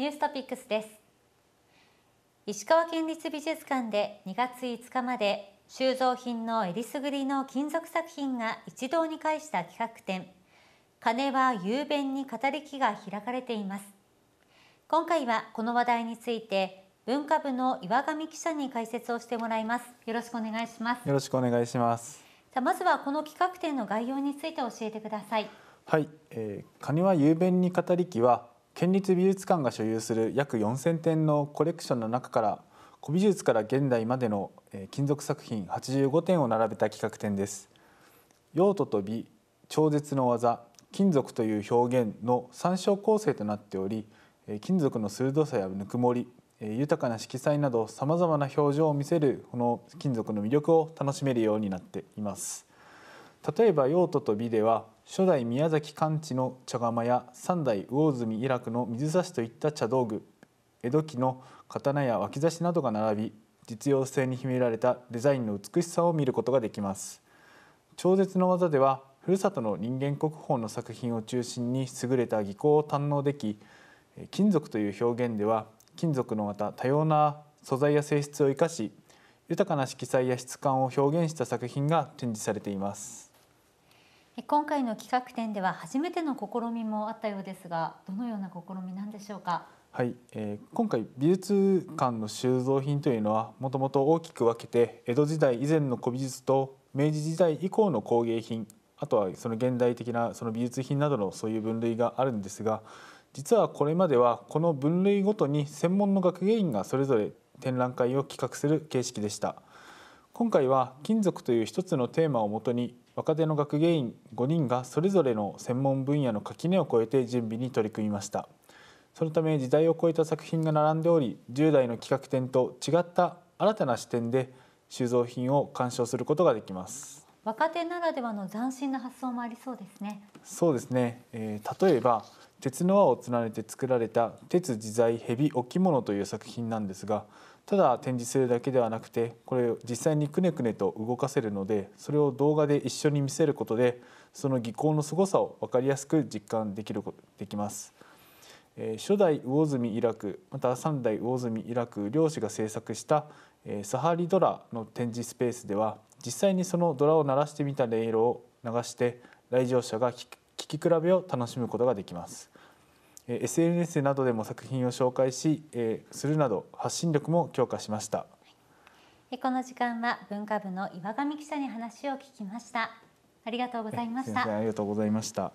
ニューストピックスです石川県立美術館で2月5日まで収蔵品のえりすぐりの金属作品が一堂に会した企画展金は雄弁に語り木が開かれています今回はこの話題について文化部の岩上記者に解説をしてもらいますよろしくお願いしますよろしくお願いしますさあまずはこの企画展の概要について教えてくださいはい、えー、金は雄弁に語り木は県立美術館が所有する約4000点のコレクションの中から古美術から現代までの金属作品85点を並べた企画展です用途と美超絶の技金属という表現の参照構成となっており金属の鋭さやぬくもり豊かな色彩など様々な表情を見せるこの金属の魅力を楽しめるようになっています例えば用途と美では初代宮崎官地の茶釜や三代魚住イラクの水差しといった茶道具江戸期の刀や脇差しなどが並び実用性に秘められたデザインの美しさを見ることができます超絶の技ではふるさとの人間国宝の作品を中心に優れた技巧を堪能でき金属という表現では金属のまた多様な素材や性質を生かし豊かな色彩や質感を表現した作品が展示されています。今回の企画展では初めての試みもあったようですがどのような試みなんでしょうかはい、えー、今回美術館の収蔵品というのはもともと大きく分けて江戸時代以前の古美術と明治時代以降の工芸品あとはその現代的なその美術品などのそういう分類があるんですが実はこれまではこの分類ごとに専門の学芸員がそれぞれ展覧会を企画する形式でした今回は金属という一つのテーマをもとに若手の学芸員5人がそれぞれの専門分野の垣根を越えて準備に取り組みましたそのため時代を超えた作品が並んでおり10代の企画展と違った新たな視点で収蔵品を鑑賞することができます若手ならではの斬新な発想もありそうですねそうですね、えー、例えば鉄の輪をつられて作られた鉄自在蛇置物という作品なんですがただ展示するだけではなくてこれを実際にくねくねと動かせるのでそれを動画で一緒に見せることでその技巧の凄さを分かりやすく実感できるできます。えー、初代魚住イラクまた3代魚住イラク漁師が制作したえー、サハリドラの展示スペースでは実際にそのドラを鳴らしてみた音色を流して来場者が聴き比べを楽しむことができます SNS などでも作品を紹介し、えするなど発信力も強化しましたこの時間は文化部の岩上記者に話を聞きましたありがとうございましたありがとうございました